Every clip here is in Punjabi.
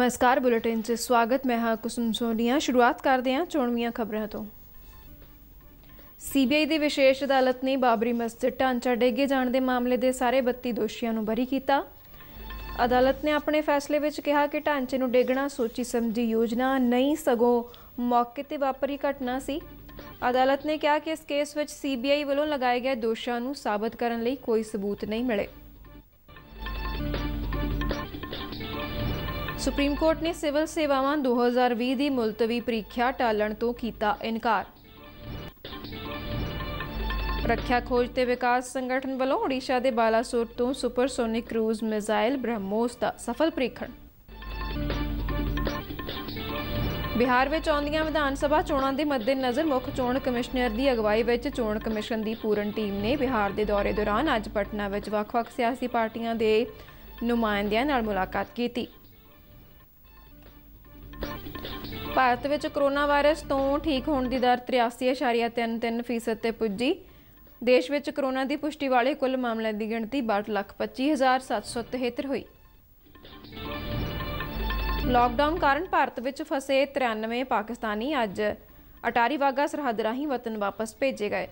ਨਮਸਕਾਰ ਬੁਲੇਟਿਨ 'ਚ ਸਵਾਗਤ ਮੈਂ ਹਾਂ ਕੁਸਮ ਸੋਨੀਆ ਸ਼ੁਰੂਆਤ ਕਰਦੇ ਹਾਂ ਚੋਣਵੀਆਂ ਖਬਰਾਂ ਤੋਂ ਸੀਬੀਆਈ ਦੀ ਵਿਸ਼ੇਸ਼ ਅਦਾਲਤ ਨੇ ਬਾਬਰੀ ਮਸਜਿਦ ਢਾਂਚਾ ਡੇਗੇ ਜਾਣ ਦੇ ਮਾਮਲੇ ਦੇ ਸਾਰੇ 32 ਦੋਸ਼ੀਆਂ ਨੂੰ ਬਰੀ ਕੀਤਾ ਅਦਾਲਤ ਨੇ ਆਪਣੇ ਫੈਸਲੇ ਵਿੱਚ ਕਿਹਾ ਕਿ ਢਾਂਚੇ ਨੂੰ ਡੇਗਣਾ ਸੋਚੀ ਸਮਝੀ ਯੋਜਨਾ ਨਹੀਂ ਸਗੋਂ ਮੌਕੇ ਤੇ ਵਾਪਰੀ ਘਟਨਾ ਸੀ ਅਦਾਲਤ ਨੇ ਕਿਹਾ ਕਿ ਇਸ ਕੇਸ ਵਿੱਚ ਸੀਬੀਆਈ ਵੱਲੋਂ ਲਗਾਏ ਗਏ ਦੋਸ਼ਾਂ ਨੂੰ ਸਾਬਤ ਕਰਨ ਲਈ ਕੋਈ ਸਬੂਤ ਨਹੀਂ ਮਿਲੇ ਸੁਪਰੀਮ ਕੋਰਟ ਨੇ ਸਿਵਲ ਸੇਵਾਵਾਂ 2020 ਦੀ ਮੁਲਤਵੀ ਪ੍ਰੀਖਿਆ ਟਾਲਣ ਤੋਂ ਕੀਤਾ ਇਨਕਾਰ ਰੱਖਿਆ ਖੋਜ ਤੇ ਵਿਕਾਸ ਸੰਗਠਨ ਵੱਲੋਂ ਓਡੀਸ਼ਾ ਦੇ ਬਾਲਾਸੋਰ ਤੋਂ ਸੁਪਰਸੋਨਿਕ ਕਰੂਜ਼ ਮਿਜ਼ਾਈਲ ਬ੍ਰਹਮੋਸ ਦਾ ਸਫਲ ਪ੍ਰੀਖਣ ਬਿਹਾਰ ਵਿੱਚ ਆਉਂਦੀਆਂ ਵਿਧਾਨ ਸਭਾ ਚੋਣਾਂ ਦੇ ਮੱਦੇਨਜ਼ਰ ਮੁੱਖ ਚੋਣ ਕਮਿਸ਼ਨਰ ਦੀ ਅਗਵਾਈ ਵਿੱਚ ਚੋਣ ਕਮਿਸ਼ਨ ਦੀ ਪੂਰਨ ਟੀਮ ਨੇ ਬਿਹਾਰ ਦੇ ਦੌਰੇ ਦੌਰਾਨ ਅੱਜ ਪਟਨਾ ਵਿੱਚ ਵੱਖ-ਵੱਖ ਸਿਆਸੀ ਪਾਰਟੀਆਂ ਦੇ ਨੁਮਾਇੰਦਿਆਂ ਨਾਲ ਮੁਲਾਕਾਤ ਕੀਤੀ ਭਾਰਤ ਵਿੱਚ ਕੋਰੋਨਾ ਵਾਇਰਸ ਤੋਂ ਠੀਕ ਹੋਣ ਦੀ ਦਰ 83.33% ਤੇ ਪੁੱਜੀ ਦੇਸ਼ ਵਿੱਚ ਕੋਰੋਨਾ ਦੀ ਪੁਸ਼ਟੀ ਵਾਲੇ ਕੁੱਲ ਮਾਮਲਿਆਂ ਦੀ ਗਿਣਤੀ 62,25,773 ਹੋਈ ਲਾਕਡਾਊਨ ਕਾਰਨ ਭਾਰਤ ਵਿੱਚ ਫਸੇ 93 ਪਾਕਿਸਤਾਨੀ ਅੱਜ ਅਟਾਰੀ ਵਾਗਾ ਸਰਹੱਦ ਰਾਹੀਂ ਵਤਨ ਵਾਪਸ ਭੇਜੇ ਗਏ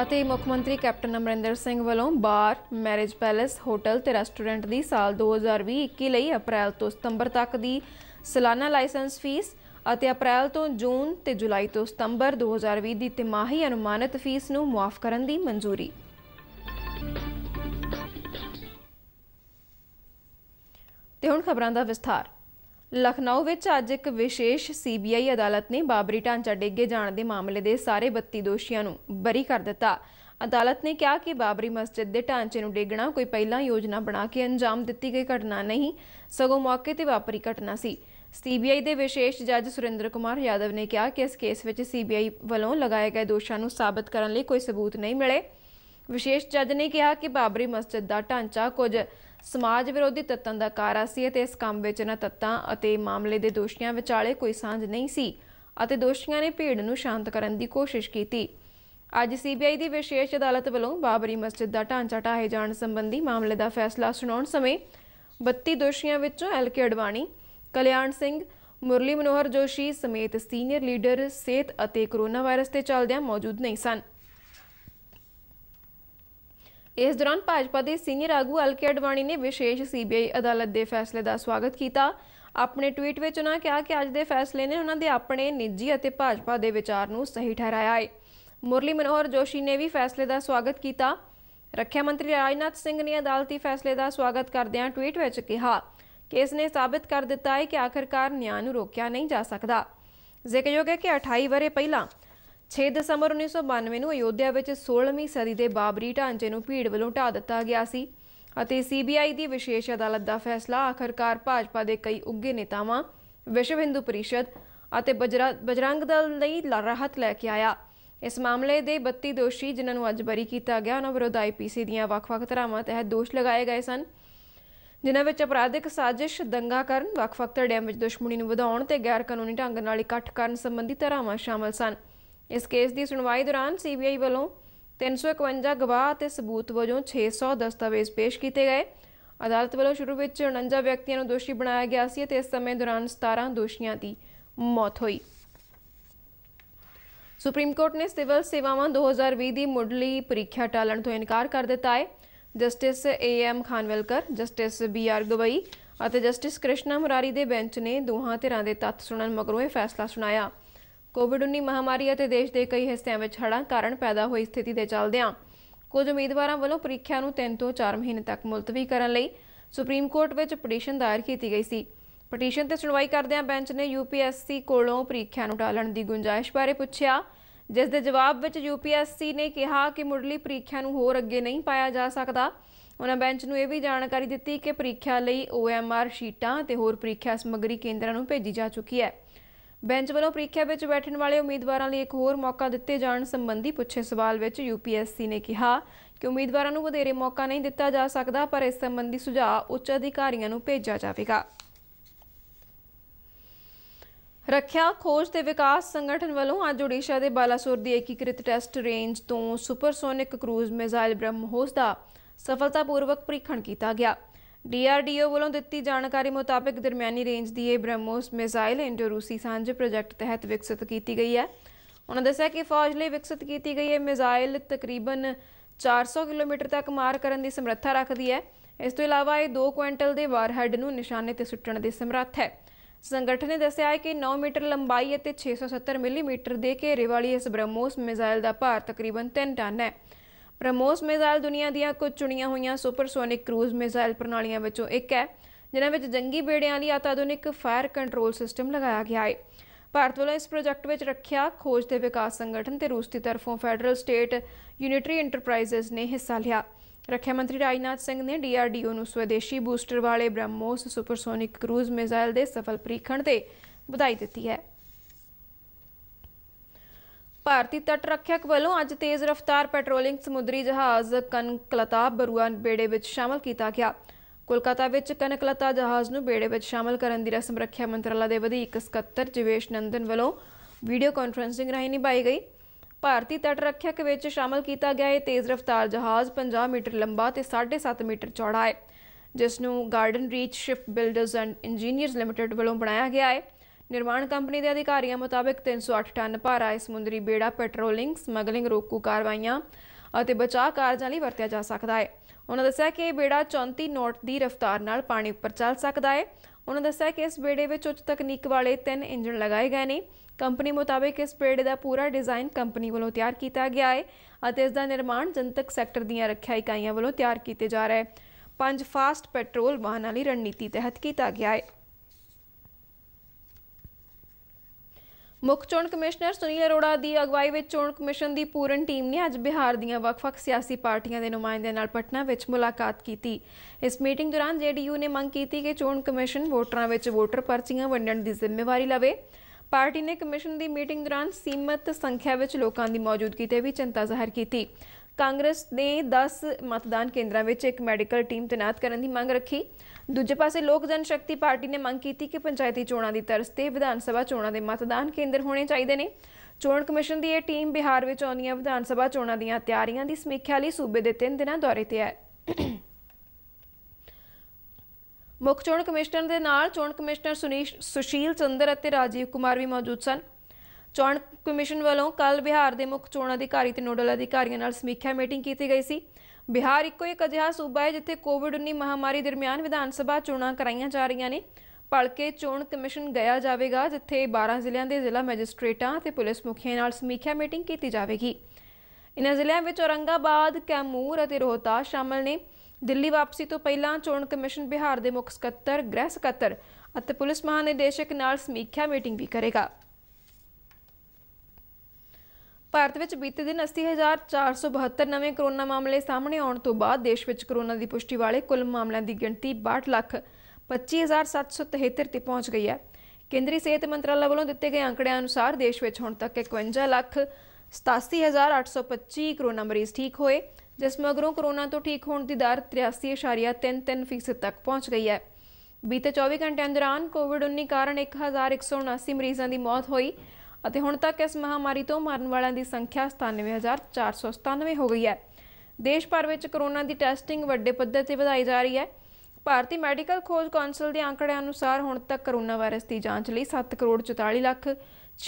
ਅਤੇ ਮੁੱਖ ਮੰਤਰੀ ਕੈਪਟਨ ਅਮਰਿੰਦਰ ਸਿੰਘ ਵੱਲੋਂ ਬਾਰ ਮੈਰਿਜ ਪੈਲੇਸ ਹੋਟਲ ਤੇ ਰੈਸਟੋਰੈਂਟ ਦੀ ਸਾਲ 2020-21 ਲਈ ਅਪ੍ਰੈਲ ਤੋਂ ਸਤੰਬਰ ਤੱਕ ਦੀ ਸਾਲਾਨਾ ਲਾਇਸੈਂਸ ਫੀਸ ਅਤੇ ਅਪ੍ਰੈਲ ਤੋਂ ਜੂਨ ਤੇ ਜੁਲਾਈ ਤੋਂ ਸਤੰਬਰ 2020 ਦੀ ਤਿਮਾਹੀ ਅਨੁਮਾਨਿਤ ਫੀਸ ਨੂੰ ਮਾਫ ਕਰਨ ਦੀ ਮਨਜ਼ੂਰੀ ਤੇ ਹੁਣ ਖਬਰਾਂ ਦਾ ਵਿਸਥਾਰ ਲਖਨਊ ਵਿੱਚ ਅੱਜ ਇੱਕ ਵਿਸ਼ੇਸ਼ ਸੀਬੀਆਈ ਅਦਾਲਤ ਨੇ ਬਾਬਰੀ ਢਾਂਚਾ ਡੇਗੇ ਜਾਣ ਦੇ ਮਾਮਲੇ ਦੇ ਸਾਰੇ 32 ਦੋਸ਼ੀਆਂ ਨੂੰ ਬਰੀ ਕਰ ਦਿੱਤਾ ਅਦਾਲਤ ਨੇ ਕਿਹਾ ਕਿ ਬਾਬਰੀ ਮਸਜਿਦ ਦੇ ਢਾਂਚੇ ਨੂੰ ਡੇਗਣਾ ਕੋਈ ਪਹਿਲਾਂ ਯੋਜਨਾ ਬਣਾ ਕੇ ਅੰਜਾਮ ਦਿੱਤੀ ਗਈ ਘਟਨਾ ਨਹੀਂ ਸਗੋਂ ਮੌਕੇ ਤੇ ਵਾਪਰੀ ਘਟਨਾ ਸੀ ਸੀਬੀਆਈ ਦੇ ਵਿਸ਼ੇਸ਼ ਜੱਜ ਸੁਰਿੰਦਰ ਕੁਮਾਰ ਯਾਦਵ ਨੇ ਕਿਹਾ ਕਿ ਇਸ ਕੇਸ ਵਿੱਚ ਸੀਬੀਆਈ ਵੱਲੋਂ ਲਗਾਏ ਗਏ ਦੋਸ਼ਾਂ ਨੂੰ ਸਾਬਤ ਕਰਨ ਲਈ ਕੋਈ ਸਬੂਤ ਨਹੀਂ ਮਿਲੇ ਵਿਸ਼ੇਸ਼ ਜੱਜ ਨੇ ਕਿਹਾ ਕਿ ਬਾਬਰੀ ਮਸਜਿਦ ਦਾ ਢਾਂਚਾ ਕੁਝ ਸਮਾਜ ਵਿਰੋਧੀ ਤੱਤਾਂ ਦਾ ਕਾਰਾ ਸੀ ਅਤੇ ਇਸ ਕੰਮ ਵਿੱਚ ਇਹਨਾਂ ਤੱਤਾਂ ਅਤੇ ਮਾਮਲੇ ਦੇ ਦੋਸ਼ੀਆਂ ਵਿਚਾਲੇ ਕੋਈ ਸਾਂਝ ਨਹੀਂ ਸੀ ਅਤੇ ਦੋਸ਼ੀਆਂ ਨੇ ਭੀੜ ਨੂੰ ਸ਼ਾਂਤ ਕਰਨ ਦੀ ਕੋਸ਼ਿਸ਼ ਕੀਤੀ ਅੱਜ ਸੀਬੀਆਈ ਦੀ ਵਿਸ਼ੇਸ਼ ਅਦਾਲਤ ਵੱਲੋਂ ਬਾਬਰੀ ਮਸਜਿਦ ਦਾ ਢਾਂਚਾ ਢਾਹੇ ਜਾਣ ਸੰਬੰਧੀ ਮਾਮਲੇ ਦਾ ਫੈਸਲਾ ਸੁਣਾਉਣ ਸਮੇਂ 32 ਦੋਸ਼ੀਆਂ ਵਿੱਚੋਂ ਐਲਕੇ ਅਡਵਾਨੀ ਕਲਿਆਣ ਸਿੰਘ ਮੁਰਲੀ ਮਨੋਹਰ ਜੋਸ਼ੀ ਸਮੇਤ ਸੀਨੀਅਰ ਲੀਡਰ ਸਿਹਤ ਅਤੇ ਕੋਰੋਨਾ ਵਾਇਰਸ ਤੇ ਚੱਲਦਿਆਂ ਮੌਜੂਦ ਨਹੀਂ ਸਨ ਇਸ ਦੌਰਾਨ ਭਾਜਪਾ ਦੇ ਸੀਨੀਅਰ ਆਗੂ ਅਲਕੇ ਅਡਵਾਨੀ ਨੇ ਵਿਸ਼ੇਸ਼ ਸੀਬੀਆਈ ਅਦਾਲਤ ਦੇ ਫੈਸਲੇ ਦਾ ਸਵਾਗਤ ਕੀਤਾ ਆਪਣੇ ਟਵੀਟ ਵਿੱਚ ਉਹਨਾਂ ਕਿਹਾ ਕਿ ਅੱਜ ਦੇ ਫੈਸਲੇ ਨੇ ਉਹਨਾਂ ਦੇ ਆਪਣੇ ਨਿੱਜੀ ਅਤੇ ਭਾਜਪਾ ਦੇ ਵਿਚਾਰ ਨੂੰ ਸਹੀ ਠਹਿਰਾਇਆ ਹੈ ਮੁਰਲੀ ਮਨੋਹਰ ਜੋਸ਼ੀ ਨੇ ਵੀ ਫੈਸਲੇ ਦਾ ਸਵਾਗਤ ਕੀਤਾ ਰੱਖਿਆ ਮੰਤਰੀ ਰਾਜਨਾਥ ਸਿੰਘ ਨੇ ਅਦਾਲਤੀ ਫੈਸਲੇ ਦਾ ਸਵਾਗਤ ਕਰਦਿਆਂ ਟਵੀਟ ਵਿੱਚ ਕਿਹਾ ਕਿ ਇਸ ਨੇ ਸਾਬਤ ਕਰ ਦਿੱਤਾ ਹੈ ਕਿ ਆਖਰਕਾਰ ਨਿਆਂ ਨੂੰ ਰੋਕਿਆ ਨਹੀਂ ਜਾ ਸਕਦਾ ਜ਼ਿਕਰਯੋਗ ਹੈ ਕਿ 28 ਬਰੇ ਪਹਿਲਾਂ 6 ਦਸੰਬਰ 1992 ਨੂੰ ਅਯੋਧਿਆ ਵਿੱਚ 16ਵੀਂ ਸਦੀ ਦੇ ਬਾਬਰੀ ਢਾਂਚੇ ਨੂੰ ਭੀੜ ਵੱਲੋਂ ਢਾ ਦਿੱਤਾ ਗਿਆ ਸੀ ਅਤੇ ਸੀਬੀਆਈ ਦੀ ਵਿਸ਼ੇਸ਼ ਅਦਾਲਤ ਦਾ ਫੈਸਲਾ ਆਖਰਕਾਰ ਭਾਜਪਾ ਦੇ ਕਈ ਉੱਗੇ ਨੇਤਾਵਾਂ ਵਿਸ਼ਵ ਹਿੰਦੂ ਪਰਿਸ਼ਦ ਅਤੇ ਬਜਰੰਗ ਦਲ ਲਈ ਰਾਹਤ ਲੈ ਕੇ ਆਇਆ ਇਸ ਮਾਮਲੇ ਦੇ 32 ਦੋਸ਼ੀ ਜਿਨ੍ਹਾਂ ਨੂੰ ਅੱਜ ਬਰੀ ਕੀਤਾ ਗਿਆ ਉਹਨਾਂ ਵਿਰੁੱਧ ਆਈਪੀਸੀ ਦੀਆਂ ਵੱਖ-ਵੱਖ ਧਾਰਾਵਾਂ ਤਹਿਤ ਦੋਸ਼ ਲਗਾਏ ਗਏ ਸਨ ਜਿਨ੍ਹਾਂ ਵਿੱਚ ਅਪਰਾਧਿਕ ਸਾਜ਼ਿਸ਼ ਦੰਗਾ ਕਰਨ ਵੱਖ-ਵੱਖ ਧੜਿਆਂ ਵਿੱਚ ਦੁਸ਼ਮਣੀ ਨੂੰ ਵਧਾਉਣ ਤੇ ਗੈਰ ਕਾਨੂੰਨੀ ਢੰਗ ਨਾਲ ਇਕੱਠ ਕਰਨ ਸੰਬੰਧੀ ਧਾਰਾਵਾਂ ਸ਼ਾਮਲ ਸਨ ਇਸ ਕੇਸ ਦੀ ਸੁਣਵਾਈ ਦੌਰਾਨ ਸੀਬੀਆਈ ਵੱਲੋਂ 351 ਗਵਾਹ ਅਤੇ ਸਬੂਤ ਵਜੋਂ 600 ਦਸਤਾਵੇਜ਼ ਪੇਸ਼ ਕੀਤੇ ਗਏ ਅਦਾਲਤ ਵੱਲੋਂ ਸ਼ੁਰੂ ਵਿੱਚ 49 ਵਿਅਕਤੀਆਂ ਨੂੰ ਦੋਸ਼ੀ ਬਣਾਇਆ ਗਿਆ ਸੀ ਅਤੇ ਇਸ ਸਮੇਂ ਦੌਰਾਨ 17 ਦੋਸ਼ੀਆਂ ਦੀ ਮੌਤ ਹੋਈ ਸੁਪਰੀਮ ਕੋਰਟ ਨੇ ਸਿਵਲ ਸੇਵਾਵਾਂ 2020 ਦੀ ਮੁੱਢਲੀ ਪ੍ਰੀਖਿਆ ਟਾਲਣ ਤੋਂ ਇਨਕਾਰ ਕਰ ਦਿੱਤਾ ਹੈ justice A M Khanwilkar justice B R Gavai ਅਤੇ ਜਸਟਿਸ ਕ੍ਰਿਸ਼ਨਾ ਮੁਰਾਰੀ ਦੇ ਬੈਂਚ ਨੇ ਦੋਹਾਂ ਧਿਰਾਂ ਦੇ ਤੱਥ ਸੁਣਨ ਮਗਰੋਂ ਇਹ ਫੈਸਲਾ ਸੁਣਾਇਆ ਕੋਵਿਡ-19 ਮਹਾਮਾਰੀ ਅਤੇ ਦੇਸ਼ ਦੇ ਕਈ ਹਿੱਸਿਆਂ ਵਿੱਚ ਹੜ੍ਹਾਂ ਕਾਰਨ ਪੈਦਾ ਹੋਈ ਸਥਿਤੀ ਦੇ ਚੱਲਦਿਆਂ ਕੁਝ ਉਮੀਦਵਾਰਾਂ ਵੱਲੋਂ ਪ੍ਰੀਖਿਆ ਨੂੰ 3 ਤੋਂ 4 ਮਹੀਨੇ ਤੱਕ ਮੁਲਤਵੀ ਕਰਨ ਲਈ ਸੁਪਰੀਮ ਕੋਰਟ ਵਿੱਚ ਪਟੀਸ਼ਨ ਦਾਇਰ ਕੀਤੀ ਗਈ ਸੀ ਪਟੀਸ਼ਨ ਤੇ ਸੁਣਵਾਈ ਕਰਦਿਆਂ ਬੈਂਚ ਨੇ ਯੂਪੀਐਸਸੀ ਕੋਲੋਂ ਪ੍ਰੀਖਿਆ ਨੂੰ ਟਾਲਣ ਦੀ ਗੁੰਜਾਇਸ਼ ਬਾਰੇ ਪੁੱਛਿਆ ਜਿਸ ਦੇ ਜਵਾਬ ਵਿੱਚ ਯੂਪੀਐਸਸੀ ਨੇ ਕਿਹਾ ਕਿ ਮੁੱਢਲੀ ਪ੍ਰੀਖਿਆ ਨੂੰ ਹੋਰ ਅੱਗੇ ਨਹੀਂ ਪਾਇਆ ਜਾ ਸਕਦਾ ਉਹਨਾਂ ਬੈਂਚ ਨੂੰ ਇਹ ਵੀ ਜਾਣਕਾਰੀ ਦਿੱਤੀ ਕਿ ਪ੍ਰੀਖਿਆ ਲਈ ਓਐਮਆਰ ਸ਼ੀਟਾਂ ਤੇ ਹੋਰ ਪ੍ਰੀਖਿਆ ਸਮੱਗਰੀ ਕੇਂਦਰਾਂ ਨੂੰ ਭੇਜੀ ਜਾ ਚੁੱਕੀ ਹੈ ਬੈਂਚ ਵੱਲੋਂ ਪ੍ਰੀਖਿਆ ਵਿੱਚ ਬੈਠਣ ਵਾਲੇ ਉਮੀਦਵਾਰਾਂ ਲਈ ਇੱਕ ਹੋਰ ਮੌਕਾ ਦਿੱਤੇ ਜਾਣ ਸੰਬੰਧੀ ਪੁੱਛੇ ਸਵਾਲ ਵਿੱਚ ਯੂਪੀਐਸਸੀ ਨੇ ਕਿਹਾ ਕਿ ਉਮੀਦਵਾਰਾਂ ਨੂੰ ਵਧੇਰੇ ਮੌਕਾ ਨਹੀਂ ਦਿੱਤਾ ਜਾ ਸਕਦਾ ਪਰ ਇਸ ਸੰਬੰਧੀ ਸੁਝਾਅ ਉੱਚ ਅਧਿਕਾਰੀਆਂ ਨੂੰ ਭੇਜਿਆ ਜਾਵੇਗਾ ਰੱਖਿਆ ਖੋਜ ਤੇ ਵਿਕਾਸ ਸੰਗਠਨ ਵੱਲੋਂ ਅੱਜ ਓਡੀਸ਼ਾ ਦੇ ਬਾਲਾਸੋਰ ਦੀ ਏਕੀਕ੍ਰਿਤ ਟੈਸਟ ਰੇਂਜ ਤੋਂ ਸੁਪਰਸੋਨਿਕ ਕਰੂਜ਼ ਮਿਜ਼ਾਈਲ ਬ੍ਰਹਮੋਸ ਦਾ ਸਫਲਤਾਪੂਰਵਕ ਪ੍ਰੀਖਣ ਕੀਤਾ ਗਿਆ ਡੀਆਰਡੀਓ ਵੱਲੋਂ ਦਿੱਤੀ ਜਾਣਕਾਰੀ ਮੁਤਾਬਕ ਦਰਮਿਆਨੀ ਰੇਂਜ ਦੀ ਇਹ ਬ੍ਰਹਮੋਸ ਮਿਜ਼ਾਈਲ ਇੰਡੋ-ਰੂਸੀ ਸਾਂਝ ਪ੍ਰੋਜੈਕਟ ਤਹਿਤ ਵਿਕਸਿਤ ਕੀਤੀ ਗਈ ਹੈ ਉਹਨਾਂ ਦੱਸਿਆ ਕਿ ਫੌਜ ਲਈ ਵਿਕਸਿਤ ਕੀਤੀ ਗਈ ਇਹ ਮਿਜ਼ਾਈਲ ਤਕਰੀਬਨ 400 ਕਿਲੋਮੀਟਰ ਤੱਕ ਮਾਰ ਕਰਨ ਦੀ ਸਮਰੱਥਾ ਰੱਖਦੀ ਹੈ ਇਸ ਤੋਂ ਇਲਾਵਾ ਇਹ 2 ਕੁਇੰਟਲ ਦੇ ਵਾਰਹੈਡ ਨੂੰ ਨਿਸ਼ਾਨੇ ਤੇ ਸੁੱਟਣ ਦੀ ਸਮਰੱਥ ਹੈ ਸੰਗਠਨ ਨੇ ਦੱਸਿਆ ਹੈ ਕਿ 9 ਮੀਟਰ ਲੰਬਾਈ ਅਤੇ 670 ਮਿਲੀਮੀਟਰ ਦੇ ਘੇਰੇ ਵਾਲੀ ਇਸ ਬ੍ਰਹਮੋਸ ਮਿਜ਼ਾਈਲ ਦਾ ਭਾਰ ਤਕਰੀਬਨ 3 ਟਨ ਹੈ ਬ੍ਰਹਮੋਸ ਮਿਜ਼ਾਈਲ ਦੁਨੀਆ ਦੀਆਂ ਕੁਝ ਚੁਣੀਆਂ ਹੋਈਆਂ ਸੁਪਰਸੋਨਿਕ ਕਰੂਜ਼ ਮਿਜ਼ਾਈਲ ਪ੍ਰਣਾਲੀਆਂ ਵਿੱਚੋਂ ਇੱਕ ਹੈ ਜਿਨ੍ਹਾਂ ਵਿੱਚ ਜੰਗੀ ਬੇੜਿਆਂ ਲਈ ਆਧੁਨਿਕ ਫਾਇਰ ਕੰਟਰੋਲ ਸਿਸਟਮ ਲਗਾਇਆ ਗਿਆ ਹੈ ਭਾਰਤ ਵੱਲੋਂ ਇਸ ਪ੍ਰੋਜੈਕਟ ਵਿੱਚ ਰੱਖਿਆ ਖੋਜ ਤੇ ਵਿਕਾਸ ਸੰਗਠਨ ਤੇ ਰੂਸ ਦੀ ਤਰਫੋਂ ਫੈਡਰਲ ਸਟੇਟ ਯੂਨਿਟਰੀ ਇੰਟਰਪ੍ਰਾਈਜ਼ਸ ਨੇ ਹਿੱਸਾ ਲਿਆ ਰੱਖਿਆ ਮੰਤਰੀ ਰਾਜਨਾਥ ਸਿੰਘ ਨੇ ਡੀਆਰਡੀਓ ਨੂੰ ਸਵਦੇਸ਼ੀ ਬੂਸਟਰ ਵਾਲੇ ਬ੍ਰਹਮੋਸ ਸੁਪਰਸੋਨਿਕ ਕਰੂਜ਼ ਮਿਜ਼ਾਈਲ ਦੇ ਸਫਲ ਪ੍ਰੀਖਣ ਤੇ ਵਧਾਈ ਦਿੱਤੀ ਹੈ ਭਾਰਤੀ ਤਟ ਰੱਖਿਅਕ ਵੱਲੋਂ ਅੱਜ ਤੇਜ਼ ਰਫ਼ਤਾਰ ਪੈਟਰੋਲਿੰਗ ਸਮੁੰਦਰੀ ਜਹਾਜ਼ ਕਨਕਲਤਾ ਬਰੂਆ ਬੇੜੇ ਵਿੱਚ ਸ਼ਾਮਲ ਕੀਤਾ ਗਿਆ ਕੋਲਕਾਤਾ ਵਿੱਚ ਕਨਕਲਤਾ ਜਹਾਜ਼ ਨੂੰ ਬੇੜੇ ਵਿੱਚ ਸ਼ਾਮਲ ਕਰਨ ਦੀ ਰਸਮ ਰੱਖਿਆ ਮੰਤਰਾਲਾ ਦੇ ਵਧੀਕ ਸਕੱਤਰ ਜਿਵੇਸ਼ ਨੰਦਨ ਵੱਲੋਂ ਵੀਡੀਓ ਕਾਨਫਰੰਸਿੰਗ ਰਾਹੀਂ ਨਿਭਾਈ ਗਈ ਭਾਰਤੀ ਤਟ ਰੱਖਿਅਕ ਵਿੱਚ ਸ਼ਾਮਲ ਕੀਤਾ ਗਿਆ ਇਹ ਤੇਜ਼ ਰਫ਼ਤਾਰ ਜਹਾਜ਼ 50 ਮੀਟਰ ਲੰਬਾ ਤੇ 7.5 ਮੀਟਰ ਚੌੜਾ ਹੈ ਜਿਸ ਨੂੰ Garden Reach Ship Builders and Engineers Limited ਵੱਲੋਂ ਬਣਾਇਆ ਗਿਆ ਹੈ ਨਿਰਮਾਣ ਕੰਪਨੀ ਦੇ ਅਧਿਕਾਰੀਆਂ ਮੁਤਾਬਕ 308 ਟਨ ਭਾਰਾ ਇਹ ਸਮੁੰਦਰੀ ਬੇੜਾ ਪੈਟਰੋਲਿੰਗ ਸਮਗਲਿੰਗ ਰੋਕੂ ਕਾਰਵਾਈਆਂ ਅਤੇ ਬਚਾਅ ਕਾਰਜਾਂ ਲਈ ਵਰਤਿਆ ਜਾ ਸਕਦਾ ਹੈ ਉਹਨਾਂ ਦੱਸਿਆ ਕਿ ਇਹ ਬੇੜਾ 34 ਨੋਟ ਦੀ ਰਫ਼ਤਾਰ ਨਾਲ ਪਾਣੀ ਉੱਪਰ ਚੱਲ ਸਕਦਾ ਹੈ ਉਹਨਾਂ ਦੱਸਿਆ ਕਿ ਇਸ ਬੇੜੇ ਵਿੱਚ ਉੱਚ ਤਕਨੀਕ ਵਾਲੇ ਤਿੰਨ ਇੰਜਣ ਲਗਾਏ ਗਏ ਨੇ ਕੰਪਨੀ ਮੁਤਾਬਕ ਇਸ ਬੇੜੇ ਦਾ ਪੂਰਾ ਡਿਜ਼ਾਈਨ ਕੰਪਨੀ ਵੱਲੋਂ ਤਿਆਰ ਕੀਤਾ ਗਿਆ ਹੈ ਅਤੇ ਇਸ ਦਾ ਨਿਰਮਾਣ ਜਨਤਕ ਸੈਕਟਰ ਦੀਆਂ ਰੱਖਿਆ ਇਕਾਈਆਂ ਵੱਲੋਂ ਤਿਆਰ ਕੀਤੇ ਜਾ ਰਿਹਾ ਹੈ ਪੰਜ ਫਾਸਟ ਪੈਟਰੋਲ ਵਾਹਨਾਂ ਲਈ ਰਣਨੀਤੀ ਤਹਿਤ ਕੀਤਾ ਗਿਆ ਹੈ ਮੁੱਖ ਚੋਣ ਕਮਿਸ਼ਨਰ ਸੁਨੀਲ ਅਰੋੜਾ ਦੀ ਅਗਵਾਈ ਵਿੱਚ ਚੋਣ ਕਮਿਸ਼ਨ ਦੀ ਪੂਰਨ ਟੀਮ ਨੇ ਅੱਜ ਬਿਹਾਰ ਦੀਆਂ ਵੱਖ-ਵੱਖ ਸਿਆਸੀ ਪਾਰਟੀਆਂ ਦੇ ਨੁਮਾਇੰਦਿਆਂ ਨਾਲ ਪਟਨਾ ਵਿੱਚ ਮੁਲਾਕਾਤ ਕੀਤੀ ਇਸ ਮੀਟਿੰਗ ਦੌਰਾਨ ਜੇਡੀਯੂ ਨੇ ਮੰਗ ਕੀਤੀ ਕਿ ਚੋਣ ਕਮਿਸ਼ਨ ਵੋਟਰਾਂ ਵਿੱਚ ਵੋਟਰ ਪਰਚੀਆਂ ਵੰਡਣ ਦੀ ਜ਼ਿੰਮੇਵਾਰੀ ਲਵੇ ਪਾਰਟੀ ਨੇ ਕਮਿਸ਼ਨ ਦੀ ਮੀਟਿੰਗ ਦੌਰਾਨ ਸੀਮਤ ਸੰਖਿਆ ਵਿੱਚ ਲੋਕਾਂ ਦੀ ਮੌਜੂਦਗੀ ਤੇ ਵੀ ਚਿੰਤਾ ਜ਼ਾਹਰ ਕੀਤੀ ਕਾਂਗਰਸ ਨੇ 10 ਮਤਦਾਨ ਕੇਂਦਰਾਂ ਵਿੱਚ ਇੱਕ ਮੈਡੀਕਲ ਟੀਮ ਤਾਇਨਾਤ ਕਰਨ ਦੀ ਮੰਗ ਰੱਖੀ ਦੂਜੇ ਪਾਸੇ ਲੋਕ ਜਨ ਸ਼ਕਤੀ ਪਾਰਟੀ ਨੇ ਮੰਗ ਕੀਤੀ ਕਿ ਪੰਚਾਇਤੀ ਚੋਣਾਂ ਦੀ ਤਰਸ ਤੇ ਵਿਧਾਨ ਸਭਾ ਚੋਣਾਂ ਦੇ ਮਤਦਾਨ ਕੇਂਦਰ ਹੋਣੇ ਚਾਹੀਦੇ ਨੇ ਚੋਣ ਕਮਿਸ਼ਨ ਦੀ ਇਹ ਟੀਮ ਬਿਹਾਰ ਵਿੱਚ ਆਉਂਦੀਆਂ ਵਿਧਾਨ ਸਭਾ ਚੋਣਾਂ ਦੀਆਂ ਤਿਆਰੀਆਂ ਦੀ ਸਮੀਖਿਆ ਲਈ ਸੂਬੇ ਦੇ 3 ਦਿਨਾਂ ਦੌਰੇ ਤੇ ਹੈ ਮੁੱਖ ਚੋਣ ਕਮਿਸ਼ਨਰ ਦੇ ਨਾਲ ਚੋਣ ਕਮਿਸ਼ਨਰ ਸੁਨੀਸ਼ ਸੁਸ਼ੀਲ ਚੰਦਰ ਅਤੇ ਰਾਜੀਵ ਕੁਮਾਰ ਵੀ ਮੌਜੂਦ ਸਨ ਚੋਣ ਕਮਿਸ਼ਨ ਵੱਲੋਂ ਕੱਲ ਬਿਹਾਰ ਦੇ ਮੁੱਖ ਚੋਣ ਅਧਿਕਾਰੀ ਤੇ ਨੋਡਲ ਅਧਿਕਾਰੀਆਂ ਨਾਲ ਸਮੀਖਿਆ ਮੀਟਿੰਗ ਕੀਤੀ ਗਈ ਸੀ ਬਿਹਾਰ ਇੱਕੋ ਇੱਕ ਅਜਿਹਾ ਸੂਬਾ ਹੈ ਜਿੱਥੇ ਕੋਵਿਡ-19 ਮਹਾਮਾਰੀ ਦਰਮਿਆਨ ਵਿਧਾਨ ਸਭਾ ਚੋਣਾਂ ਕਰਾਈਆਂ ਜਾ ਰਹੀਆਂ ਨੇ ਭਲਕੇ ਚੋਣ ਕਮਿਸ਼ਨ ਗਿਆ ਜਾਵੇਗਾ ਜਿੱਥੇ 12 ਜ਼ਿਲ੍ਹਿਆਂ ਦੇ ਜ਼ਿਲ੍ਹਾ ਮੈਜਿਸਟ੍ਰੇਟਾਂ ਤੇ ਪੁਲਿਸ ਮੁਖੀਆਂ ਨਾਲ ਸਮੀਖਿਆ ਮੀਟਿੰਗ ਕੀਤੀ ਜਾਵੇਗੀ ਇਨ੍ਹਾਂ ਜ਼ਿਲ੍ਹਿਆਂ ਵਿੱਚ ਔਰੰਗਾਬਾਦ, ਕੈਮੂਰ ਅਤੇ ਰੋਹਤਾਸ ਸ਼ਾਮਲ ਨੇ ਦਿੱਲੀ ਵਾਪਸੀ ਤੋਂ ਪਹਿਲਾਂ ਚੋਣ ਕਮਿਸ਼ਨ ਬਿਹਾਰ ਦੇ ਮੁੱਖ ਸਕੱਤਰ, ਗ੍ਰਹਿ ਸਕੱਤਰ ਅਤੇ ਪੁਲਿਸ ਮਹਾਨਿਦੇਸ਼ਕ ਨਾਲ ਸਮੀਖਿਆ ਮੀਟਿੰਗ ਵੀ ਕਰੇਗਾ ਭਾਰਤ ਵਿੱਚ ਬੀਤੇ ਦਿਨ 80472 ਨਵੇਂ ਕਰੋਨਾ ਮਾਮਲੇ ਸਾਹਮਣੇ ਆਉਣ ਤੋਂ ਬਾਅਦ ਦੇਸ਼ ਵਿੱਚ ਕਰੋਨਾ ਦੀ ਪੁਸ਼ਟੀ ਵਾਲੇ ਕੁੱਲ ਮਾਮਲਿਆਂ ਦੀ ਗਿਣਤੀ 62 ਲੱਖ 25773 ਤੇ ਪਹੁੰਚ ਗਈ ਹੈ ਕੇਂਦਰੀ ਸਿਹਤ ਮੰਤਰਾਲਾ ਵੱਲੋਂ ਦਿੱਤੇ ਗਏ ਅੰਕੜਿਆਂ ਅਨੁਸਾਰ ਦੇਸ਼ ਵਿੱਚ ਹੁਣ ਤੱਕ 51 ਲੱਖ 87825 ਕਰੋਨਾ ਮਰੀਜ਼ ਠੀਕ ਹੋਏ ਜਿਸ ਮਗਰੋਂ ਕਰੋਨਾ ਤੋਂ ਠੀਕ ਹੋਣ ਦੀ ਦਰ 83.33% ਤੱਕ ਪਹੁੰਚ ਗਈ ਹੈ ਬੀਤੇ 24 ਘੰਟਿਆਂ ਦੌਰਾਨ ਕੋਵਿਡ-19 ਕਾਰਨ 1179 ਮਰੀਜ਼ਾਂ ਦੀ ਮੌਤ ਹੋਈ ਅਤੇ ਹੁਣ ਤੱਕ ਇਸ ਮਹਾਮਾਰੀ ਤੋਂ ਮਰਨ ਵਾਲਿਆਂ ਦੀ ਸੰਖਿਆ 97497 ਹੋ ਗਈ ਹੈ ਦੇਸ਼ ਭਰ ਵਿੱਚ ਕਰੋਨਾ ਦੀ ਟੈਸਟਿੰਗ ਵੱਡੇ ਪੱਧਰ ਤੇ ਵਧਾਈ ਜਾ ਰਹੀ ਹੈ ਭਾਰਤੀ ਮੈਡੀਕਲ ਖੋਜ ਕੌਂਸਲ ਦੇ ਅੰਕੜਿਆਂ ਅਨੁਸਾਰ ਹੁਣ ਤੱਕ ਕਰੋਨਾ ਵਾਇਰਸ ਦੀ ਜਾਂਚ ਲਈ 7 ਕਰੋੜ 44 ਲੱਖ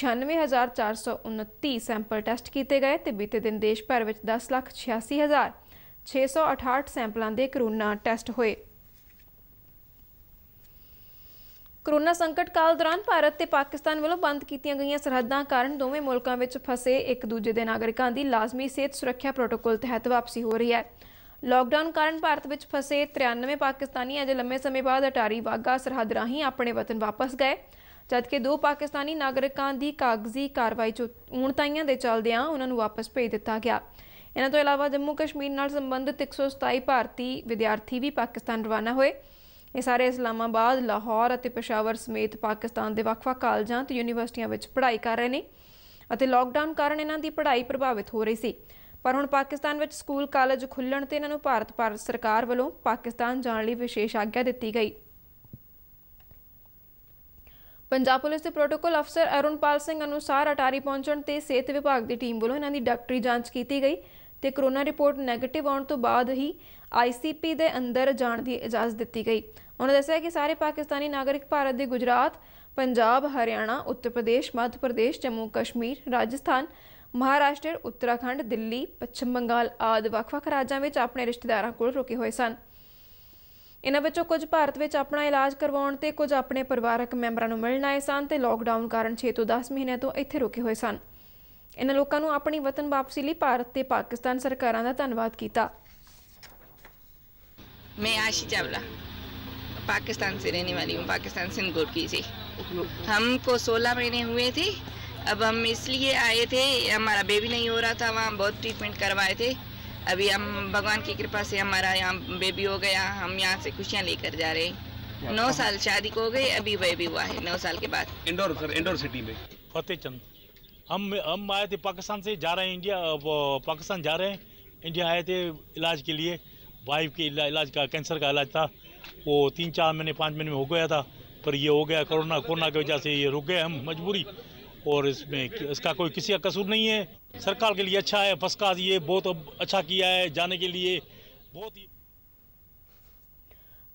96429 ਸੈਂਪਲ ਟੈਸਟ ਕੀਤੇ ਗਏ ਤੇ ਬੀਤੇ ਦਿਨ ਦੇਸ਼ ਭਰ ਵਿੱਚ 10 ਲੱਖ 86 ਹਜ਼ਾਰ 668 ਸੈਂਪਲਾਂ ਦੇ ਕਰੋਨਾ ਟੈਸਟ ਹੋਏ ਕਰੋਨਾ ਸੰਕਟ ਕਾਲ ਦੌਰਾਨ ਭਾਰਤ ਤੇ ਪਾਕਿਸਤਾਨ ਵੱਲੋਂ ਬੰਦ ਕੀਤੀਆਂ ਗਈਆਂ ਸਰਹੱਦਾਂ ਕਾਰਨ ਦੋਵੇਂ ਮੁਲਕਾਂ ਵਿੱਚ ਫਸੇ ਇੱਕ ਦੂਜੇ ਦੇ ਨਾਗਰਿਕਾਂ ਦੀ ਲਾਜ਼ਮੀ ਸਿਹਤ ਸੁਰੱਖਿਆ ਪ੍ਰੋਟੋਕੋਲ ਤਹਿਤ ਵਾਪਸੀ ਹੋ ਰਹੀ ਹੈ ਲਾਕਡਾਊਨ ਕਾਰਨ ਭਾਰਤ ਵਿੱਚ ਫਸੇ 93 ਪਾਕਿਸਤਾਨੀ ਅਜੇ ਲੰਮੇ ਸਮੇਂ ਬਾਅਦ ਅਟਾਰੀ ਵਾਗਾ ਸਰਹੱਦ ਰਾਹੀਂ ਆਪਣੇ ਵਤਨ ਵਾਪਸ ਗਏ ਜਦਕਿ ਦੋ ਪਾਕਿਸਤਾਨੀ ਨਾਗਰਿਕਾਂ ਦੀ ਕਾਗਜ਼ੀ ਕਾਰਵਾਈ ਚ ਤਾਈਆਂ ਦੇ ਚੱਲਦਿਆਂ ਉਹਨਾਂ ਨੂੰ ਵਾਪਸ ਭੇਜ ਦਿੱਤਾ ਗਿਆ ਇਹਨਾਂ ਤੋਂ ਇਲਾਵਾ ਜੰਮੂ ਕਸ਼ਮੀਰ ਨਾਲ ਸੰਬੰਧਿਤ 127 ਭਾਰਤੀ ਵਿਦਿਆਰਥੀ ਵੀ ਪਾਕਿਸਤਾਨ ਰਵਾਨਾ ਹੋਏ ਇਹ ਸਾਰੇ ਇਸਲਾਮਾਬਾਦ ਲਾਹੌਰ ਅਤੇ ਪਸ਼ਾਵਰ ਸਮੇਤ ਪਾਕਿਸਤਾਨ ਦੇ ਵੱਖ-ਵੱਖ ਕਾਲਜਾਂ ਤੇ ਯੂਨੀਵਰਸਿਟੀਆਂ ਵਿੱਚ ਪੜ੍ਹਾਈ ਕਰ ਰਹੇ ਨੇ ਅਤੇ ਲਾਕਡਾਊਨ ਕਾਰਨ ਇਹਨਾਂ ਦੀ ਪੜ੍ਹਾਈ ਪ੍ਰਭਾਵਿਤ ਹੋ ਰਹੀ ਸੀ ਪਰ ਹੁਣ ਪਾਕਿਸਤਾਨ ਵਿੱਚ ਸਕੂਲ ਕਾਲਜ ਖੁੱਲਣ ਤੇ ਇਹਨਾਂ ਨੂੰ ਭਾਰਤ ਪਰ ਸਰਕਾਰ ਵੱਲੋਂ ਪਾਕਿਸਤਾਨ ਜਾਣ ਲਈ ਵਿਸ਼ੇਸ਼ ਆਗਿਆ ਦਿੱਤੀ ਗਈ ਪੰਜਾਬ ਪੁਲਿਸ ਦੇ ਪ੍ਰੋਟੋਕੋਲ ਅਫਸਰ ਅਰੁਣਪਾਲ ਸਿੰਘ ਅਨੁਸਾਰ ਅਟਾਰੀ ਪਹੁੰਚਣ ਤੇ ਸਿਹਤ ਵਿਭਾਗ ਦੀ ਟੀਮ ਵੱਲੋਂ ਇਹਨਾਂ ਦੀ ਡਾਕਟਰੀ ਜਾਂਚ ਕੀਤੀ ਗਈ ਤੇ ਕਰੋਨਾ ਰਿਪੋਰਟ ਨੈਗੇਟਿਵ ਆਉਣ ਤੋਂ ਬਾਅਦ ਹੀ ਆਈਸੀਪੀ ਦੇ ਅੰਦਰ ਜਾਣ ਦੀ ਇਜਾਜ਼ਤ ਦਿੱਤੀ ਗਈ ਉਹਨਾਂ ਦੱਸਿਆ ਕਿ ਸਾਰੇ ਪਾਕਿਸਤਾਨੀ ਨਾਗਰਿਕ ਭਾਰਤ ਦੇ ਗੁਜਰਾਤ ਪੰਜਾਬ ਹਰਿਆਣਾ ਉੱਤਰ ਪ੍ਰਦੇਸ਼ ਮੱਧ ਪ੍ਰਦੇਸ਼ ਜੰਮੂ ਕਸ਼ਮੀਰ ਰਾਜਸਥਾਨ ਮਹਾਰਾਸ਼ਟਰ ਉੱਤਰਾਖੰਡ ਦਿੱਲੀ ਪੱਛਮ ਬੰਗਾਲ ਆਦਿ ਵੱਖ-ਵੱਖ ਰਾਜਾਂ ਵਿੱਚ ਆਪਣੇ ਰਿਸ਼ਤੇਦਾਰਾਂ ਕੋਲ ਰੁਕੇ ਹੋਏ ਸਨ ਇਹਨਾਂ ਵਿੱਚੋਂ ਕੁਝ ਭਾਰਤ ਵਿੱਚ ਆਪਣਾ ਇਲਾਜ ਕਰਵਾਉਣ ਤੇ ਕੁਝ ਆਪਣੇ ਪਰਿਵਾਰਕ ਮੈਂਬਰਾਂ ਨੂੰ ਮਿਲਣ ਆਏ ਸਨ ਤੇ ਲੋਕਡਾਊਨ ਕਾਰਨ 6 ਤੋਂ 10 ਮਹੀਨੇ ਤੋਂ ਇੱਥੇ ਰੁਕੇ ਹੋਏ ਸਨ ਇਹਨਾਂ ਲੋਕਾਂ ਨੂੰ ਆਪਣੀ ਵਤਨ ਵਾਪਸੀ ਲਈ ਭਾਰਤ ਤੇ ਪਾਕਿਸਤਾਨ ਸਰਕਾਰਾਂ ਦਾ ਧੰਨਵਾਦ ਕੀਤਾ मैं आशी चावला पाकिस्तान से रहने वाली हूँ पाकिस्तान सिंध की से हमको सोलह महीने हुए थे अब हम इसलिए आए थे हमारा बेबी नहीं हो रहा था वहाँ बहुत ट्रीटमेंट करवाए थे अभी हम भगवान की कृपा से हमारा यहाँ बेबी हो गया हम यहाँ से खुशियाँ लेकर जा रहे हैं नौ अच्छा। साल शादी को हो गई अभी बेबी हुआ है नौ साल के बाद इंडोर सर इंडोर सिटी में फतेह चंद हम हम आए थे पाकिस्तान से जा रहे हैं इंडिया पाकिस्तान जा रहे हैं इंडिया आए थे इलाज के लिए वाइफ के इलाज का कैंसर का इलाज था वो तीन चार महीने पाँच महीने में हो गया था पर ये हो गया कोरोना कोरोना की वजह से ये रुक गए हम मजबूरी और इसमें इसका कोई किसी का कसूर नहीं है सरकार के लिए अच्छा है फसका ये बहुत अच्छा किया है जाने के लिए बहुत ਹੀ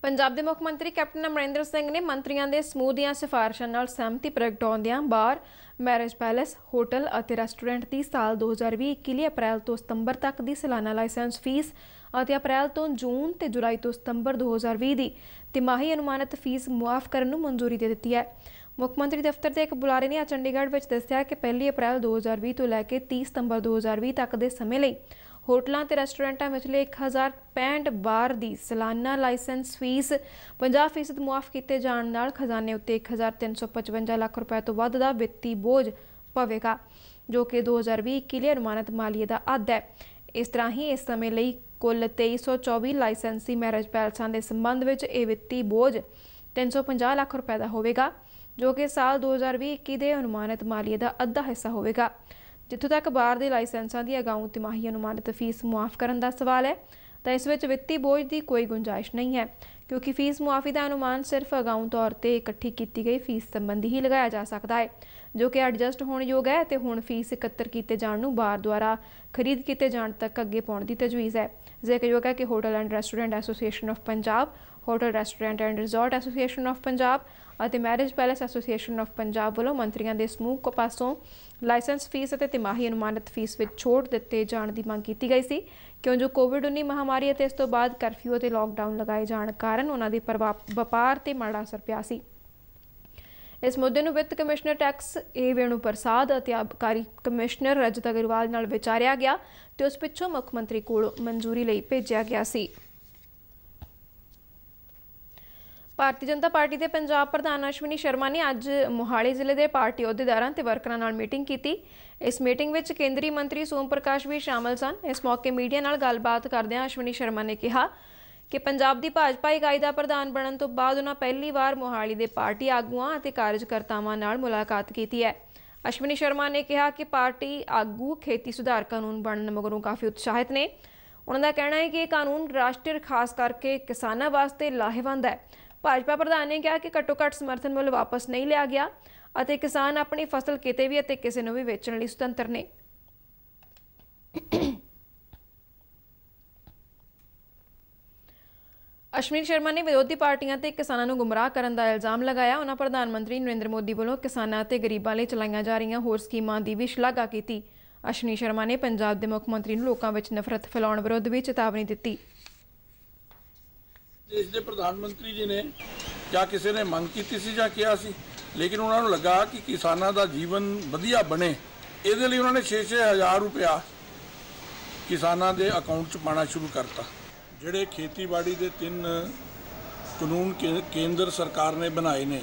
ਪੰਜਾਬ ਦੇ ਮੁੱਖ ਮੰਤਰੀ ਕੈਪਟਨ ਅਮਰਿੰਦਰ ਸਿੰਘ ਨੇ ਮੰਤਰੀਆਂ ਦੇ ਸਮੂਹ ਦੀਆਂ ਸਿਫਾਰਿਸ਼ਾਂ ਨਾਲ ਸਹਿਮਤੀ ਪ੍ਰਗਟਾਉਂਦਿਆਂ ਬਾਰ ਮੈਰਿਜ ਪੈਲੇਸ ਹੋਟਲ ਅਤੇ ਰੈਸਟੋਰੈਂਟ ਦੀ ਸਾਲ 2021 ਲਈ ਅਪ੍ਰੈਲ ਤੋਂ ਸਤੰਬਰ ਤੱਕ ਦੀ ਸਾਲਾਨਾ ਲਾਇਸੈਂਸ ਫੀਸ ਅਤੇ ਅਪ੍ਰੈਲ ਤੋਂ ਜੂਨ ਤੇ ਜੁਲਾਈ ਤੋਂ ਸਤੰਬਰ 2020 ਦੀ ਤਿਮਾਹੀ ਅਨੁਮਾਨਿਤ ਫੀਸ ਮੁਆਫ ਕਰਨ ਨੂੰ ਮਨਜ਼ੂਰੀ ਦੇ ਦਿੱਤੀ ਹੈ ਮੁੱਖ ਮੰਤਰੀ ਦਫ਼ਤਰ ਦੇ ਇੱਕ ਬੁਲਾਰੇ ਨੇ ਚੰਡੀਗੜ੍ਹ ਵਿੱਚ ਦੱਸਿਆ ਕਿ 1 ਅਪ੍ਰੈਲ 2020 ਤੋਂ ਲੈ ਕੇ 30 ਸਤੰਬਰ 2020 ਤੱਕ ਦੇ ਸਮੇਂ ਲਈ ਹੋਟਲਾਂ ਤੇ ਰੈਸਟੋਰੈਂਟਾਂ ਵਿੱਚਲੇ 1065 ਬਾਰ ਦੀ ਸਾਲਾਨਾ ਲਾਇਸੈਂਸ ਫੀਸ 50% ਮੁਆਫ ਕੀਤੇ ਜਾਣ ਨਾਲ ਖਜ਼ਾਨੇ ਉੱਤੇ 1355 ਲੱਖ ਰੁਪਏ ਤੋਂ ਵੱਧ ਦਾ ਵਿੱਤੀ ਬੋਝ ਪਵੇਗਾ ਜੋ ਕਿ 2020 ਲਈ ਅਨੁਮਾਨਤ ਮਾਲੀਏ ਦਾ ਅੱਧ ਹੈ ਇਸ ਤਰ੍ਹਾਂ ਹੀ ਇਸ ਸਮੇਂ ਲਈ ਕੁੱਲ 2324 ਲਾਇਸੈਂਸੀ ਮੈਰਿਜ ਪੈਲਸਾਂ ਦੇ ਸੰਬੰਧ ਵਿੱਚ ਇਹ ਵਿੱਤੀ ਬੋਝ 350 ਲੱਖ ਰੁਪਏ ਦਾ ਹੋਵੇਗਾ ਜੋ ਕਿ ਸਾਲ 2021 ਦੇ ਅਨੁਮਾਨਿਤ ਮਾਲੀਏ ਦਾ ਅੱਧਾ ਹਿੱਸਾ ਹੋਵੇਗਾ ਜਿੱਥੋਂ ਤੱਕ ਬਾਹਰ ਦੇ ਲਾਇਸੈਂਸਾਂ ਦੀ ਅਗਾਊਂ ਤਿਮਾਹੀ ਅਨੁਮਾਨਿਤ ਫੀਸ ਮੁਆਫ ਕਰਨ ਦਾ ਸਵਾਲ ਹੈ ਤਾਂ ਇਸ ਵਿੱਚ ਵਿੱਤੀ ਬੋਝ ਦੀ ਕੋਈ ਗੁੰਜਾਇਸ਼ ਨਹੀਂ ਹੈ ਕਿਉਂਕਿ ਫੀਸ ਮੁਆਫੀ ਦਾ ਅਨੁਮਾਨ ਸਿਰਫ ਅਗਾਊਂ ਤੌਰ ਤੇ ਇਕੱਠੀ ਕੀਤੀ ਗਈ ਫੀਸ ਸੰਬੰਧੀ ਹੀ ਲਗਾਇਆ ਜਾ ਸਕਦਾ ਹੈ ਜੋ ਕਿ ਐਡਜਸਟ ਹੋਣ ਯੋਗ ਹੈ ਤੇ ਹੁਣ ਫੀਸ ਇਕੱਤਰ ਕੀਤੇ ਜਾਣ ਨੂੰ ਬਾਰ ਦੁਆਰਾ ਖਰੀਦ ਕੀਤੇ ਜਾਣ ਤੱਕ ਅੱਗੇ ਪਾਉਣ ਦੀ ਤਜਵੀਜ਼ ਹੈ ਕਿ ਹੈ ਕਿ hotel and restaurant association of Punjab hotel restaurant and resort association of Punjab ਅਤੇ marriage palace association of Punjab ਵੱਲੋਂ ਮੰਤਰੀਆਂ ਦੇ ਸਮੂਹ ਕੋ ਪਾਸੋਂ ਲਾਇਸੈਂਸ ਫੀਸ ਅਤੇ ਤਿਮਾਹੀ ਅਨੁਮਾਨਿਤ ਫੀਸ ਵਿੱਚ ਛੋਟ ਦਿੱਤੇ ਜਾਣ ਦੀ ਮੰਗ ਕੀਤੀ ਗਈ ਸੀ ਕਿਉਂ ਜੋ ਕੋਵਿਡ-19 ਮਹਾਮਾਰੀ ਅਤੇ ਇਸ ਤੋਂ ਬਾਅਦ ਕਰਫਿਊ ਅਤੇ ਲਾਕਡਾਊਨ ਲਗਾਏ ਜਾਣ ਕਾਰਨ ਉਹਨਾਂ ਦੇ ਵਪਾਰ ਤੇ ਮਾੜਾ ਅਸਰ ਪਿਆ ਸੀ ਇਸ ਮੁੱਦੇ ਨੂੰ ਵਿੱਤ ਕਮਿਸ਼ਨਰ ਟੈਕਸ ਏ ਵੇਣੂ ਪ੍ਰਸਾਦ ਅਤੇ ਆਬਕਾਰੀ ਕਮਿਸ਼ਨਰ ਰਜਤ ਅਗਰਵਾਲ ਨਾਲ ਵਿਚਾਰਿਆ ਗਿਆ ਤੇ ਉਸ ਪਿੱਛੋਂ ਮੁੱਖ ਮੰਤਰੀ ਕੋਲ ਮਨਜ਼ੂਰੀ ਲਈ ਭੇਜਿਆ ਗਿਆ ਸੀ ਭਾਰਤੀ ਜਨਤਾ ਪਾਰਟੀ ਦੇ ਪੰਜਾਬ ਪ੍ਰਧਾਨ ਅਸ਼ਵਨੀ ਸ਼ਰਮਾ ਨੇ ਅੱਜ ਮੋਹਾਲੀ ਜ਼ਿਲ੍ਹੇ ਦੇ ਪਾਰਟੀ ਅਹੁਦੇਦਾਰਾਂ ਤੇ ਵਰਕਰਾਂ ਨਾਲ ਮੀਟਿੰਗ ਕੀਤੀ ਇਸ ਮੀਟਿੰਗ ਵਿੱਚ ਕੇਂਦਰੀ ਮੰਤਰੀ ਸੋਮ ਪ੍ਰਕਾਸ਼ ਵੀ ਸ਼ਾਮਲ ਸਨ ਇਸ ਮੌਕੇ ਮੀਡੀਆ ਨਾਲ ਗੱਲਬਾਤ ਕਰਦਿਆਂ ਅਸ਼ਵਨੀ ਸ਼ਰਮਾ ਨੇ ਕਿਹਾ ਕਿ ਪੰਜਾਬ ਦੀ ਭਾਜਪਾ ਇਕਾਈ ਦਾ ਪ੍ਰਧਾਨ ਬਣਨ ਤੋਂ ਬਾਅਦ ਉਹਨਾਂ ਪਹਿਲੀ ਵਾਰ ਮੋਹਾਲੀ ਦੇ ਪਾਰਟੀ ਆਗੂਆਂ ਅਤੇ ਕਾਰਜਕਰਤਾਵਾਂ ਨਾਲ ਮੁਲਾਕਾਤ ਕੀਤੀ ਹੈ ਅਸ਼ਵਨੀ ਸ਼ਰਮਾ ਨੇ ਕਿਹਾ ਕਿ ਪਾਰਟੀ ਆਗੂ ਖੇਤੀ ਸੁਧਾਰ ਕਾਨੂੰਨ ਬਣਨ ਮਗਰੋਂ ਕਾਫੀ ਉਤਸ਼ਾਹਿਤ ਨੇ ਉਹਨਾਂ ਦਾ ਕਹਿਣਾ ਹੈ ਕਿ ਇਹ ਕਾਨੂੰਨ ਰਾਸ਼ਟਰ ਖਾਸ ਕਰਕੇ ਕਿਸਾਨਾਂ ਵਾਸਤੇ ਲਾਹੇਵੰਦ ਹੈ ਭਾਜਪਾ ਪ੍ਰਧਾਨ ਨੇ ਕਿਹਾ ਕਿ ਘੱਟੋ-ਘੱਟ ਸਮਰਥਨ ਮੁੱਲ ਵਾਪਸ ਨਹੀਂ ਲਿਆ ਗਿਆ ਅਤੇ ਕਿਸਾਨ ਆਪਣੀ ਫਸਲ ਕਿਤੇ ਵੀ ਅਤੇ ਕਿਸੇ ਨੂੰ ਵੀ ਵੇਚਣ ਲਈ ਸੁਤੰਤਰ ਨੇ ਅਸ਼ਮੀਰ ਸ਼ਰਮਾ ਨੇ ਵਿਰੋਧੀ ਪਾਰਟੀਆਂ ਤੇ ਕਿਸਾਨਾਂ ਨੂੰ ਗੁੰਮਰਾਹ ਕਰਨ ਦਾ ਇਲਜ਼ਾਮ ਲਗਾਇਆ ਉਹਨਾਂ ਪ੍ਰਧਾਨ ਮੰਤਰੀ ਨਰਿੰਦਰ ਮੋਦੀ ਵੱਲੋਂ ਕਿਸਾਨਾਂ ਤੇ ਗਰੀਬਾਂ ਲਈ ਚਲਾਈਆਂ ਜਾ ਰਹੀਆਂ ਹੋਰ ਸਕੀਮਾਂ ਦੀ ਵੀ ਸ਼ਲਾਘਾ ਕੀਤੀ ਅਸ਼ਮੀਰ ਸ਼ਰਮਾ ਨੇ ਪੰਜਾਬ ਦੇ ਮੁੱਖ ਮੰਤਰੀ ਨੂੰ ਲੋਕਾਂ ਵਿੱਚ ਨਫ਼ਰਤ ਫੈਲਾਉਣ ਵਿਰੁੱਧ ਵੀ ਚੇਤਾਵਨੀ ਦਿੱਤੀ ਇਸ ਦੇ ਪ੍ਰਧਾਨ ਮੰਤਰੀ ਜੀ ਨੇ ਜਾਂ ਕਿਸੇ ਨੇ ਮੰਗ ਕੀਤੀ ਸੀ ਜਾਂ ਕਿਹਾ ਸੀ ਲੇਕਿਨ ਉਹਨਾਂ ਨੂੰ ਲੱਗਾ ਕਿ ਕਿਸਾਨਾਂ ਦਾ ਜੀਵਨ ਵਧੀਆ ਬਣੇ ਇਹਦੇ ਲਈ ਉਹਨਾਂ ਨੇ 6-6000 ਰੁਪਿਆ ਕਿਸਾਨਾਂ ਦੇ ਅਕਾਊਂਟ 'ਚ ਪਾਣਾ ਸ਼ੁਰੂ ਕਰਤਾ ਜਿਹੜੇ ਖੇਤੀਬਾੜੀ ਦੇ ਤਿੰਨ ਕਾਨੂੰਨ ਕੇਂਦਰ ਸਰਕਾਰ ਨੇ ਬਣਾਏ ਨੇ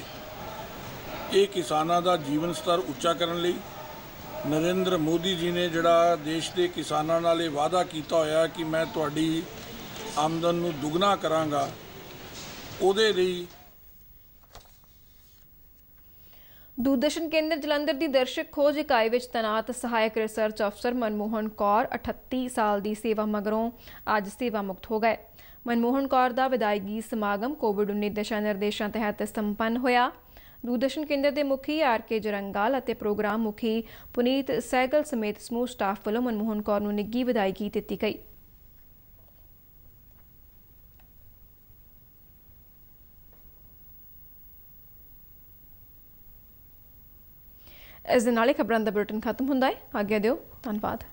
ਇਹ ਕਿਸਾਨਾਂ ਦਾ ਜੀਵਨ ਸਤਰ ਉੱਚਾ ਕਰਨ ਲਈ ਨਰਿੰਦਰ ਮੋਦੀ ਜੀ ਨੇ ਜਿਹੜਾ ਦੇਸ਼ ਦੇ ਕਿਸਾਨਾਂ ਨਾਲ ਇਹ ਵਾਅਦਾ ਕੀਤਾ ਹੋਇਆ ਕਿ ਮੈਂ ਤੁਹਾਡੀ ਆਮਦਨ ਨੂੰ ਦੁੱਗਣਾ ਕਰਾਂਗਾ ਉਹਦੇ ਲਈ ਦੂਰਦਰਸ਼ਨ ਕੇਂਦਰ ਜਲੰਧਰ ਦੀ ਦਰਸ਼ਕ ਖੋਜ ਇਕਾਈ ਵਿੱਚ ਤਨਾਤ ਸਹਾਇਕ ਰਿਸਰਚ ਅਫਸਰ ਮਨਮੋਹਨ ਕੌਰ 38 ਸਾਲ ਦੀ ਸੇਵਾ ਮਗਰੋਂ ਅੱਜ ਸੇਵਾ ਮੁਕਤ ਹੋ ਗਏ ਮਨਮੋਹਨ ਕੌਰ ਦਾ ਵਿਦਾਇਗੀ ਸਮਾਗਮ ਕੋਵਿਡ-19 ਦਿਸ਼ਾ ਨਿਰਦੇਸ਼ਾਂ ਤਹਿਤ ਸੰਪੰਨ ਹੋਇਆ ਦੂਰਦਰਸ਼ਨ ਕੇਂਦਰ ਦੇ ਮੁਖੀ ਆਰ ਕੇ ਜਰੰਗਾਲ ਅਤੇ ਪ੍ਰੋਗਰਾਮ ਮੁਖੀ ਪੁਨੀਤ ਸੈਗਲ ਸਮੇਤ ਸਮੂਹ ਸਟਾਫ ਵੱਲੋਂ ਮਨਮੋਹਨ ਕੌਰ ਨੂੰ ਨਿੱਗੀ ਵਿਦਾਇਗੀ ਦਿੱਤੀ ਗਈ ਇਸ ਦੇ ਨਾਲ ਹੀ ਖਬਰਾਂ ਦਾ ਬੁਲੇਟਿਨ ਖਤਮ ਹੁੰਦਾ ਹੈ ਆਗਿਆ ਦਿਓ ਧੰਨਵਾਦ